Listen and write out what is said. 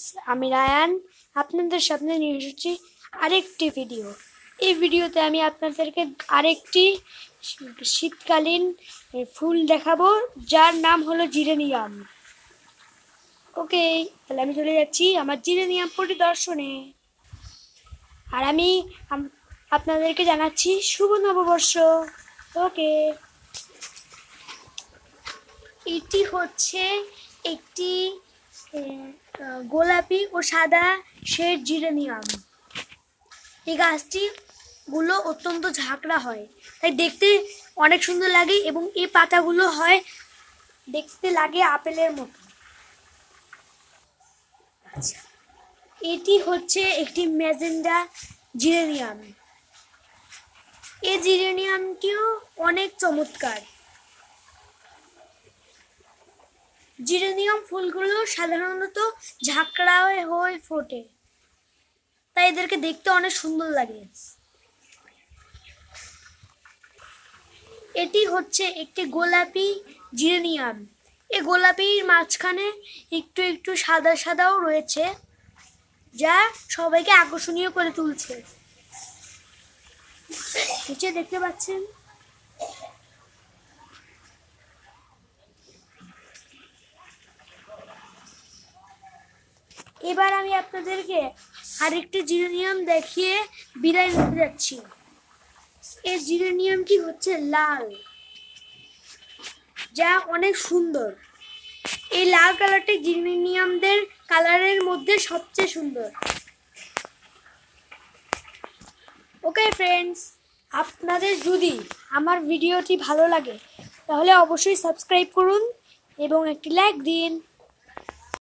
friends আমি Ryan আপনাদের সামনে নিয়ে এসেছি আরেকটি ভিডিও এই ভিডিওতে আমি আপনাদেরকে আরেকটি শীতকালীন ফুল দেখাবো যার নাম হলো জিরেনিয়াম ওকে তাহলে আমি চলে যাচ্ছি আমার জিরেনিয়াম পরিদর্শনে আর আমি আপনাদেরকে জানাচ্ছি শুভ নববর্ষ ওকে এটি হচ্ছে একটি গোলাপি ও সাদা শেড জিরেনিয়াম এই গাছটি গুলো অত্যন্ত ঝাঁকড়া হয় তাই দেখতে অনেক সুন্দর লাগে এবং এই পাতাগুলো হয় দেখতে লাগে আপেলের মতো আচ্ছা, এটি হচ্ছে একটি ম্যাজেন্ডা জিরেনিয়াম এই জিরেনিয়ামটিও অনেক চমৎকার জিরেনিয়াম ফুলগুলো সাধারণত ঝাঁকড়া হয়ে ফোটে তাই এদেরকে দেখতে অনেক সুন্দর লাগে এটি হচ্ছে একটি গোলাপি জিরেনিয়াম এই গোলাপির মাঝখানে একটু একটু সাদা সাদাও রয়েছে যা সবাইকে আকর্ষণীয় করে তুলছে নিচে দেখতে পাচ্ছেন এবার আমি আপনাদেরকে আরেকটি জিরেনিয়াম দেখিয়ে বিদায় নিতে যাচ্ছি এই জিরেনিয়ামটি হচ্ছে লাল যা অনেক সুন্দর এই লাল কালারটি জিরেনিয়ামদের কালারের মধ্যে সবচেয়ে সুন্দর ওকে ফ্রেন্ডস আপনাদের যদি আমার ভিডিওটি ভালো লাগে তাহলে অবশ্যই সাবস্ক্রাইব করুন এবং একটি লাইক দিন